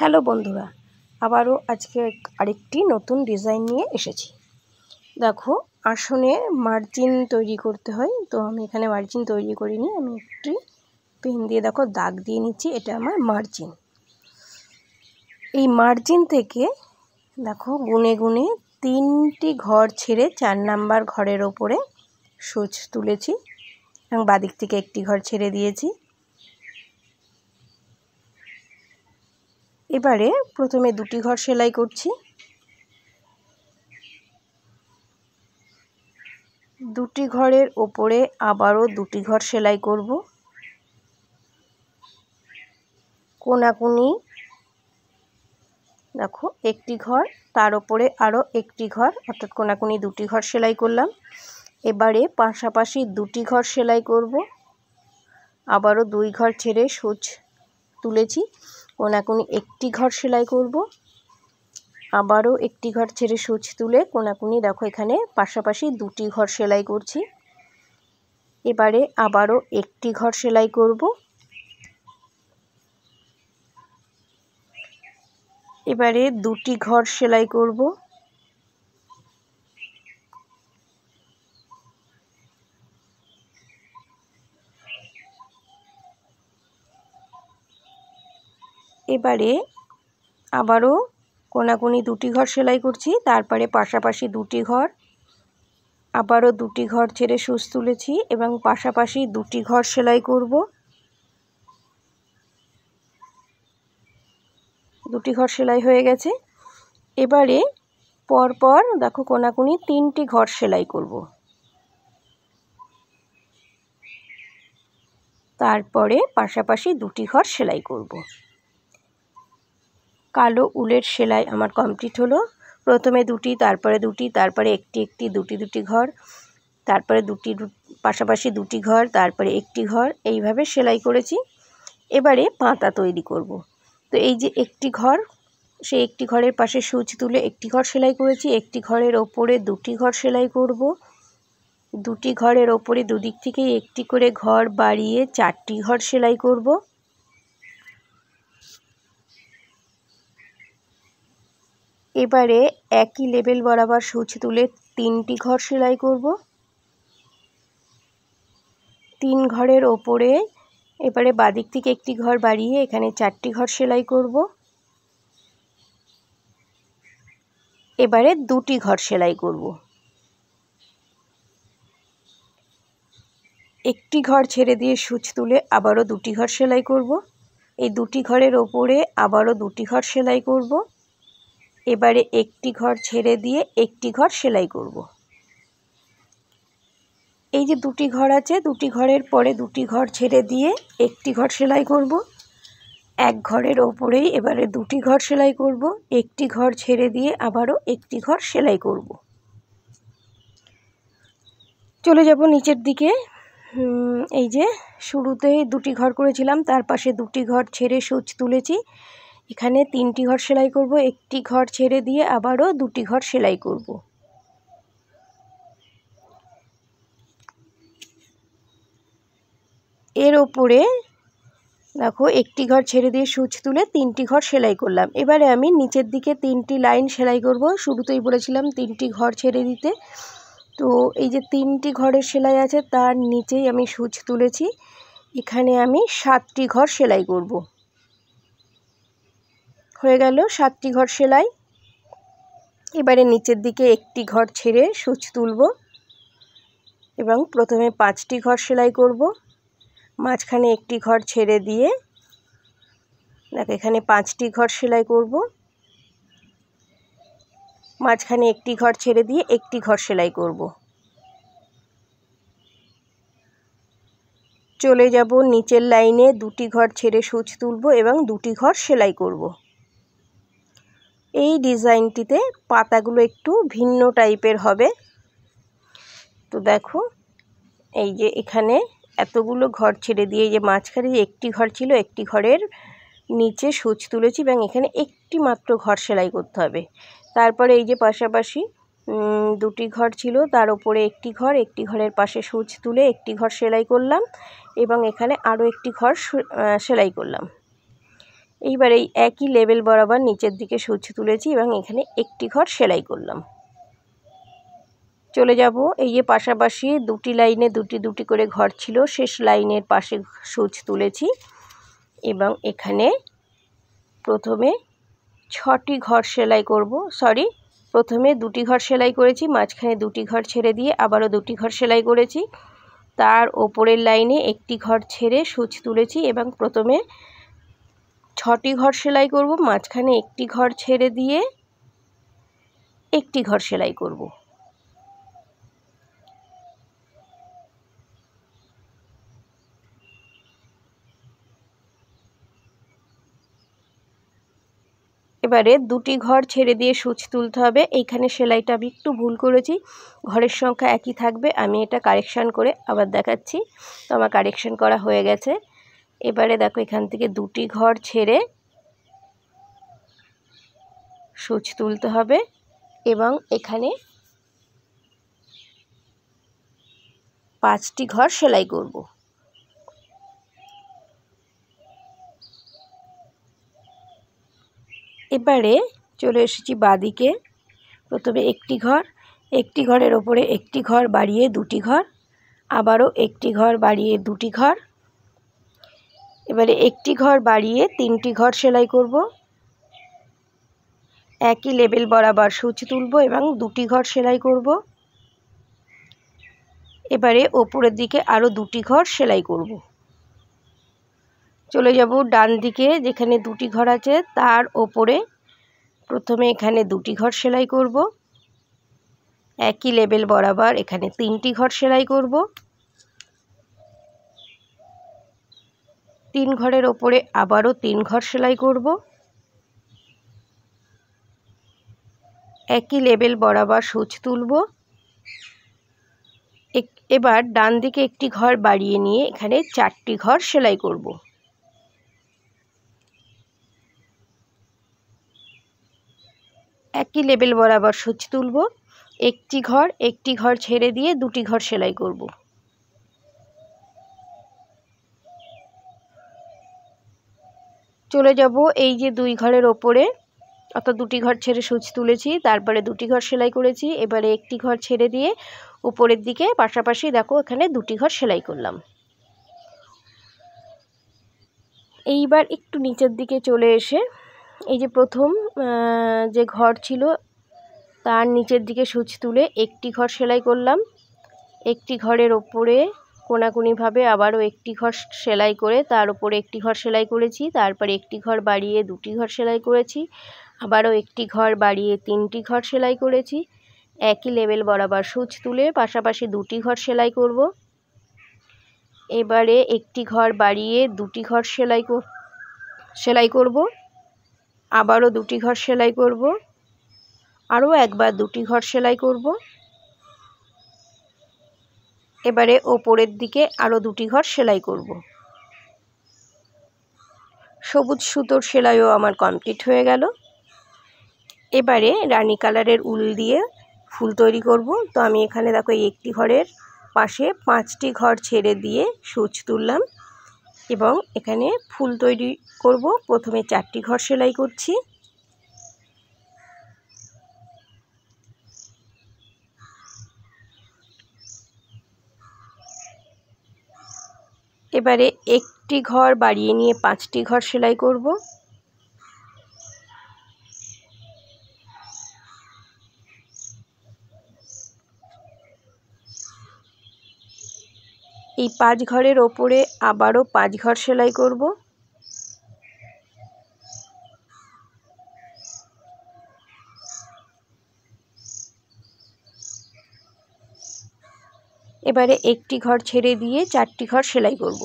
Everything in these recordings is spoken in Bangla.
হ্যালো বন্ধুরা আবারও আজকে আরেকটি নতুন ডিজাইন নিয়ে এসেছি দেখো আসনে মার্জিন তৈরি করতে হয় তো আমি এখানে মার্জিন তৈরি করিনি আমি একটি পেন দিয়ে দেখো দাগ দিয়ে নিচ্ছি এটা আমার মার্জিন এই মার্জিন থেকে দেখো গুনে গুনে তিনটি ঘর ছেড়ে চার নাম্বার ঘরের ওপরে সুচ তুলেছি এবং বাদিক থেকে একটি ঘর ছেড়ে দিয়েছি এবারে প্রথমে দুটি ঘর সেলাই করছি দুটি ঘরের ওপরে আবারও দুটি ঘর সেলাই করব কোনাকুনি দেখো একটি ঘর তার ওপরে আরও একটি ঘর অর্থাৎ কোনাকুনি দুটি ঘর সেলাই করলাম এবারে পাশাপাশি দুটি ঘর সেলাই করব আবারও দুই ঘর ছেড়ে সোচ তুলেছি কোনাকুনি একটি ঘর সেলাই করব আবারও একটি ঘর ছেড়ে সুচ তুলে কোনাকুনি দেখো এখানে পাশাপাশি দুটি ঘর সেলাই করছি এবারে আবারও একটি ঘর সেলাই করব এবারে দুটি ঘর সেলাই করব এবারে আবারও কোনাকুনি দুটি ঘর সেলাই করছি তারপরে পাশাপাশি দুটি ঘর আবারও দুটি ঘর ছেড়ে সুস তুলেছি এবং পাশাপাশি দুটি ঘর সেলাই করব দুটি ঘর সেলাই হয়ে গেছে এবারে পরপর দেখো কোনাকুনি তিনটি ঘর সেলাই করব তারপরে পাশাপাশি দুটি ঘর সেলাই করব কালো উলের সেলাই আমার কমপ্লিট হলো প্রথমে দুটি তারপরে দুটি তারপরে একটি একটি দুটি দুটি ঘর তারপরে দুটি পাশাপাশি দুটি ঘর তারপরে একটি ঘর এইভাবে সেলাই করেছি এবারে পাতা তৈরি করব। তো এই যে একটি ঘর সেই একটি ঘরের পাশে সুচ তুলে একটি ঘর সেলাই করেছি একটি ঘরের ওপরে দুটি ঘর সেলাই করব। দুটি ঘরের ওপরে দুদিক থেকে একটি করে ঘর বাড়িয়ে চারটি ঘর সেলাই করব এবারে একই লেবেল বরাবর সূচ তুলে তিনটি ঘর সেলাই করব তিন ঘরের ওপরে এবারে বাদিক থেকে একটি ঘর বাড়িয়ে এখানে চারটি ঘর সেলাই করব এবারে দুটি ঘর সেলাই করব একটি ঘর ছেড়ে দিয়ে সূচ তুলে আবারও দুটি ঘর সেলাই করব এই দুটি ঘরের ওপরে আবারও দুটি ঘর সেলাই করব এবারে একটি ঘর ছেড়ে দিয়ে একটি ঘর সেলাই করব এই যে দুটি ঘর আছে দুটি ঘরের পরে দুটি ঘর ছেড়ে দিয়ে একটি ঘর সেলাই করব এক ঘরের ওপরেই এবারে দুটি ঘর সেলাই করব একটি ঘর ছেড়ে দিয়ে আবারও একটি ঘর সেলাই করব চলে যাব নিচের দিকে এই যে শুরুতে দুটি ঘর করেছিলাম তার পাশে দুটি ঘর ছেড়ে সূচ তুলেছি এখানে তিনটি ঘর সেলাই করব একটি ঘর ছেড়ে দিয়ে আবারও দুটি ঘর সেলাই করব এর ওপরে দেখো একটি ঘর ছেড়ে দিয়ে সুচ তুলে তিনটি ঘর সেলাই করলাম এবারে আমি নিচের দিকে তিনটি লাইন সেলাই করব শুরুতেই বলেছিলাম তিনটি ঘর ছেড়ে দিতে তো এই যে তিনটি ঘরের সেলাই আছে তার নিচেই আমি সুচ তুলেছি এখানে আমি সাতটি ঘর সেলাই করব হয়ে গেল সাতটি ঘর সেলাই এবারে নিচের দিকে একটি ঘর ছেড়ে সূচ তুলব এবং প্রথমে পাঁচটি ঘর সেলাই করব মাঝখানে একটি ঘর ছেড়ে দিয়ে দেখো এখানে পাঁচটি ঘর সেলাই করব মাঝখানে একটি ঘর ছেড়ে দিয়ে একটি ঘর সেলাই করব চলে যাব নিচের লাইনে দুটি ঘর ছেড়ে সূচ তুলব এবং দুটি ঘর সেলাই করব এই ডিজাইনটিতে পাতাগুলো একটু ভিন্ন টাইপের হবে তো দেখো এই যে এখানে এতগুলো ঘর ছেড়ে দিয়ে যে মাঝখানে যে একটি ঘর ছিল একটি ঘরের নিচে সুচ তুলেছি এবং এখানে একটি মাত্র ঘর সেলাই করতে হবে তারপরে এই যে পাশাপাশি দুটি ঘর ছিল তার উপরে একটি ঘর একটি ঘরের পাশে সুচ তুলে একটি ঘর সেলাই করলাম এবং এখানে আরও একটি ঘর সেলাই করলাম এইবার এই একই লেভেল বরাবর নিচের দিকে সূচ তুলেছি এবং এখানে একটি ঘর সেলাই করলাম চলে যাব এই যে পাশাপাশি দুটি লাইনে দুটি দুটি করে ঘর ছিল শেষ লাইনের পাশে সুচ তুলেছি এবং এখানে প্রথমে ছটি ঘর সেলাই করব সরি প্রথমে দুটি ঘর সেলাই করেছি মাঝখানে দুটি ঘর ছেড়ে দিয়ে আবারও দুটি ঘর সেলাই করেছি তার ওপরের লাইনে একটি ঘর ছেড়ে সূচ তুলেছি এবং প্রথমে ছটি ঘর সেলাই করব মাঝখানে একটি ঘর ছেড়ে দিয়ে একটি ঘর সেলাই করব এবারে দুটি ঘর ছেড়ে দিয়ে সুচ তুলতে হবে এইখানে সেলাইটা আমি একটু ভুল করেছি ঘরের সংখ্যা একই থাকবে আমি এটা কারেকশান করে আবার দেখাচ্ছি তো আমার কারেকশান করা হয়ে গেছে এবারে দেখো এখান থেকে দুটি ঘর ছেড়ে সূচ তুলতে হবে এবং এখানে পাঁচটি ঘর সেলাই করব এবারে চলে এসেছি বাদিকে প্রথমে একটি ঘর একটি ঘরের ওপরে একটি ঘর বাড়িয়ে দুটি ঘর আবারও একটি ঘর বাড়িয়ে দুটি ঘর এবারে একটি ঘর বাড়িয়ে তিনটি ঘর সেলাই করব একই লেবেল বরাবর সূচি তুলব এবং দুটি ঘর সেলাই করব এবারে ওপরের দিকে আরও দুটি ঘর সেলাই করব চলে যাব ডান দিকে যেখানে দুটি ঘর আছে তার ওপরে প্রথমে এখানে দুটি ঘর সেলাই করব একই লেবেল বরাবর এখানে তিনটি ঘর সেলাই করব তিন ঘরের ওপরে আবারও তিন ঘর সেলাই করব একই লেবেল বরাবর সূচ তুলব এবার ডান দিকে একটি ঘর বাড়িয়ে নিয়ে এখানে চারটি ঘর সেলাই করব একই লেবেল বরাবর সূচ তুলব একটি ঘর একটি ঘর ছেড়ে দিয়ে দুটি ঘর সেলাই করব চলে যাব এই যে দুই ঘরের ওপরে অর্থাৎ দুটি ঘর ছেড়ে সুচ তুলেছি তারপরে দুটি ঘর সেলাই করেছি এবারে একটি ঘর ছেড়ে দিয়ে উপরের দিকে পাশাপাশি দেখো এখানে দুটি ঘর সেলাই করলাম এইবার একটু নিচের দিকে চলে এসে এই যে প্রথম যে ঘর ছিল তার নিচের দিকে সুচ তুলে একটি ঘর সেলাই করলাম একটি ঘরের ওপরে কোনাকুনিভাবে আবারও একটি ঘর সেলাই করে তার উপরে একটি ঘর সেলাই করেছি তারপরে একটি ঘর বাড়িয়ে দুটি ঘর সেলাই করেছি আবারও একটি ঘর বাড়িয়ে তিনটি ঘর সেলাই করেছি একই লেভেল বরাবর সূচ তুলে পাশাপাশি দুটি ঘর সেলাই করব এবারে একটি ঘর বাড়িয়ে দুটি ঘর সেলাই সেলাই করব আবারও দুটি ঘর সেলাই করব আরও একবার দুটি ঘর সেলাই করব এবারে ওপরের দিকে আরও দুটি ঘর সেলাই করব সবুজ সুতোর সেলাইও আমার কমপ্লিট হয়ে গেল এবারে রানী কালারের উল দিয়ে ফুল তৈরি করব তো আমি এখানে দেখো একটি ঘরের পাশে পাঁচটি ঘর ছেড়ে দিয়ে সূচ তুললাম এবং এখানে ফুল তৈরি করব প্রথমে চারটি ঘর সেলাই করছি এবারে একটি ঘর বাড়িয়ে নিয়ে পাঁচটি ঘর সেলাই করব এই পাঁচ ঘরের ওপরে আবারও পাঁচ ঘর সেলাই করব এবারে একটি ঘর ছেড়ে দিয়ে চারটি ঘর সেলাই করব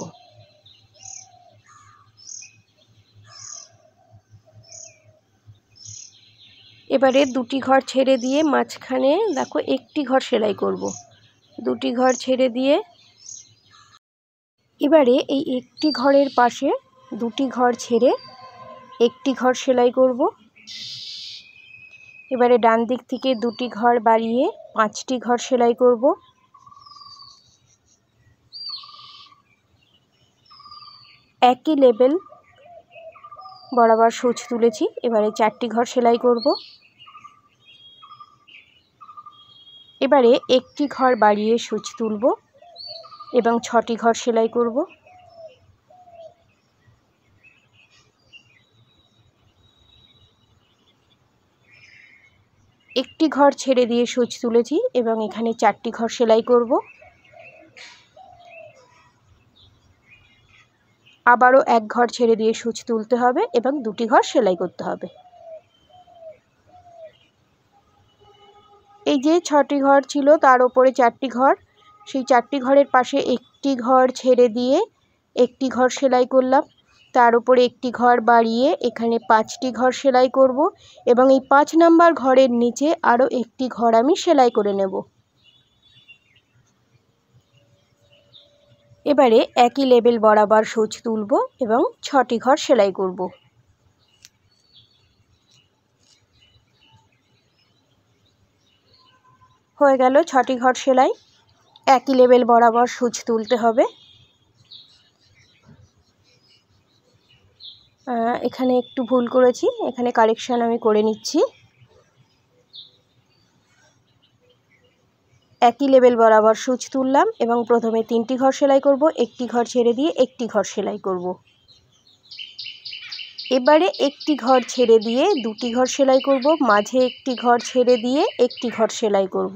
এবারে দুটি ঘর ছেড়ে দিয়ে মাঝখানে দেখো একটি ঘর সেলাই করব দুটি ঘর ছেড়ে দিয়ে এবারে এই একটি ঘরের পাশে দুটি ঘর ছেড়ে একটি ঘর সেলাই করব এবারে ডান দিক থেকে দুটি ঘর বাড়িয়ে পাঁচটি ঘর সেলাই করব একই লেভেল বরাবর সূচ তুলেছি এবারে চারটি ঘর সেলাই করব এবারে একটি ঘর বাড়িয়ে সূচ তুলব এবং ছটি ঘর সেলাই করব একটি ঘর ছেড়ে দিয়ে সূচ তুলেছি এবং এখানে চারটি ঘর সেলাই করব আবারও এক ঘর ছেড়ে দিয়ে সূচ তুলতে হবে এবং দুটি ঘর সেলাই করতে হবে এই যে ছটি ঘর ছিল তার ওপরে চারটি ঘর সেই চারটি ঘরের পাশে একটি ঘর ছেড়ে দিয়ে একটি ঘর সেলাই করলাম তার উপরে একটি ঘর বাড়িয়ে এখানে পাঁচটি ঘর সেলাই করব এবং এই পাঁচ নাম্বার ঘরের নিচে আরও একটি ঘর আমি সেলাই করে নেব এবারে একই লেবেল বরাবর সূচ তুলব এবং ছটি ঘর সেলাই করব হয়ে গেল ছটি ঘর সেলাই একই লেবেল বরাবর সূচ তুলতে হবে এখানে একটু ভুল করেছি এখানে কারেকশান আমি করে নিচ্ছি একই লেভেল বরাবর সূচ তুললাম এবং প্রথমে তিনটি ঘর সেলাই করব একটি ঘর ছেড়ে দিয়ে একটি ঘর সেলাই করব এবারে একটি ঘর ছেড়ে দিয়ে দুটি ঘর সেলাই করব মাঝে একটি ঘর ছেড়ে দিয়ে একটি ঘর সেলাই করব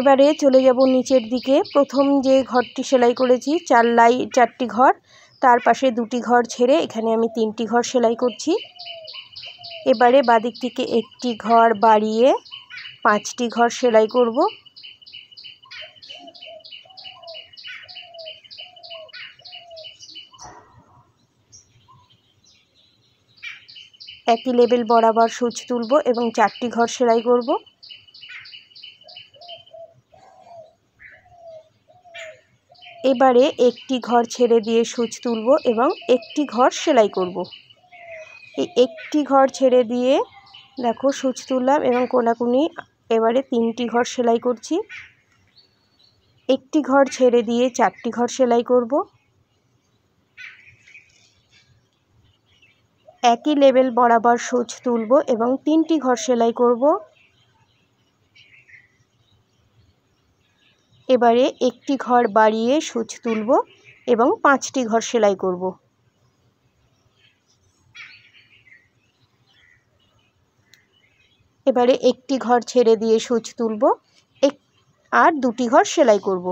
এবারে চলে যাব নিচের দিকে প্রথম যে ঘরটি সেলাই করেছি চার লাই চারটি ঘর তার পাশে দুটি ঘর ছেড়ে এখানে আমি তিনটি ঘর সেলাই করছি এবারে বাদিক থেকে একটি ঘর বাড়িয়ে পাঁচটি ঘর সেলাই করব একই লেবেল বরাবর সূচ তুলব এবং চারটি ঘর সেলাই করব এবারে একটি ঘর ছেড়ে দিয়ে সূচ তুলব এবং একটি ঘর সেলাই করব এই একটি ঘর ছেড়ে দিয়ে দেখো সূচ তুললাম এবং কোনাকুনি এবারে তিনটি ঘর সেলাই করছি একটি ঘর ছেড়ে দিয়ে চারটি ঘর সেলাই করব একই লেভেল বরাবর সূচ তুলব এবং তিনটি ঘর সেলাই করব এবারে একটি ঘর বাড়িয়ে সূচ তুলব এবং পাঁচটি ঘর সেলাই করব এবারে একটি ঘর ছেড়ে দিয়ে সুচ তুলব এক আর দুটি ঘর সেলাই করব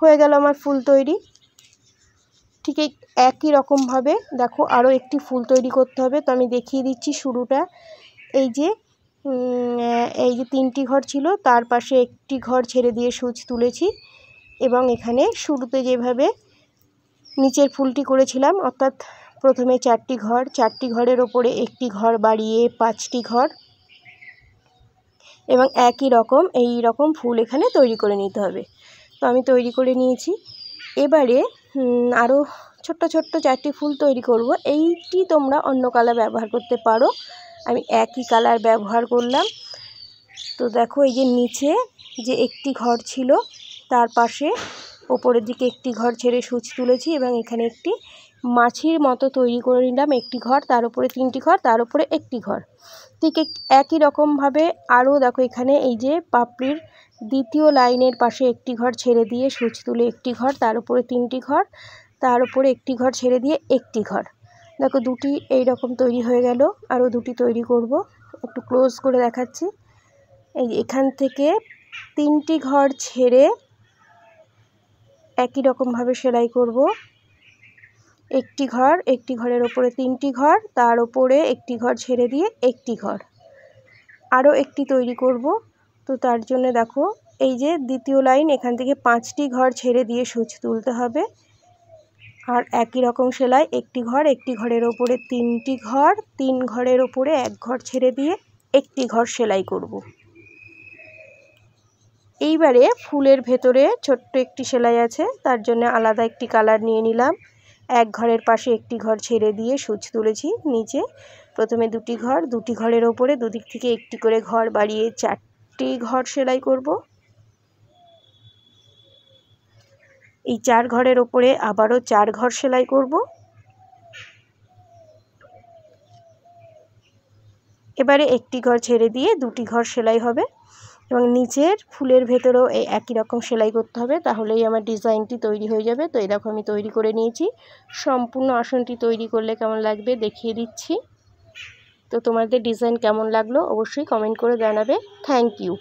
হয়ে গেল আমার ফুল তৈরি ঠিক একই রকমভাবে দেখো আরও একটি ফুল তৈরি করতে হবে তো আমি দেখিয়ে দিচ্ছি শুরুটা এই যে এই যে তিনটি ঘর ছিল তার পাশে একটি ঘর ছেড়ে দিয়ে সুচ তুলেছি এবং এখানে শুরুতে যেভাবে নিচের ফুলটি করেছিলাম অর্থাৎ প্রথমে চারটি ঘর চারটি ঘরের ওপরে একটি ঘর বাড়িয়ে পাঁচটি ঘর এবং একই রকম এই রকম ফুল এখানে তৈরি করে নিতে হবে তো আমি তৈরি করে নিয়েছি এবারে আরও ছোট্ট ছোট্ট চারটি ফুল তৈরি করব এইটি তোমরা অন্য কালার ব্যবহার করতে পারো আমি একই কালার ব্যবহার করলাম তো দেখো এই যে নিচে যে একটি ঘর ছিল তার পাশে ওপরের দিকে একটি ঘর ছেড়ে সূচ তুলেছি এবং এখানে একটি মাছির মতো তৈরি করে নিলাম একটি ঘর তার উপরে তিনটি ঘর তার উপরে একটি ঘর ঠিক একই রকমভাবে আরও দেখো এখানে এই যে পাপড়ির দ্বিতীয় লাইনের পাশে একটি ঘর ছেড়ে দিয়ে সুচ তুলে একটি ঘর তার উপরে তিনটি ঘর তার উপরে একটি ঘর ছেড়ে দিয়ে একটি ঘর দেখো দুটি এই রকম তৈরি হয়ে গেল আরও দুটি তৈরি করব একটু ক্লোজ করে দেখাচ্ছি এই এখান থেকে তিনটি ঘর ছেড়ে একই রকমভাবে সেলাই করব একটি ঘর একটি ঘরের ওপরে তিনটি ঘর তার ওপরে একটি ঘর ছেড়ে দিয়ে একটি ঘর আরও একটি তৈরি করব তো তার জন্য দেখো এই যে দ্বিতীয় লাইন এখান থেকে পাঁচটি ঘর ছেড়ে দিয়ে সূচ তুলতে হবে আর একই রকম সেলাই একটি ঘর একটি ঘরের ওপরে তিনটি ঘর তিন ঘরের ওপরে এক ঘর ছেড়ে দিয়ে একটি ঘর সেলাই করব এইবারে ফুলের ভেতরে ছোট্ট একটি সেলাই আছে তার জন্য আলাদা একটি কালার নিয়ে নিলাম এক ঘরের পাশে একটি ঘর ছেড়ে দিয়ে সূচ তুলেছি নিচে প্রথমে দুটি ঘর দুটি ঘরের ওপরে দুদিক থেকে একটি করে ঘর বাড়িয়ে চারটি ঘর সেলাই করব এই চার ঘরের ওপরে আবারও চার ঘর সেলাই করব এবারে একটি ঘর ছেড়ে দিয়ে দুটি ঘর সেলাই হবে এবং নিচের ফুলের ভেতরেও এই একই রকম সেলাই করতে হবে তাহলেই আমার ডিজাইনটি তৈরি হয়ে যাবে তো এরকম আমি তৈরি করে নিয়েছি সম্পূর্ণ আসনটি তৈরি করলে কেমন লাগবে দেখিয়ে দিচ্ছি তো তোমাদের ডিজাইন কেমন লাগলো অবশ্যই কমেন্ট করে জানাবে থ্যাংক ইউ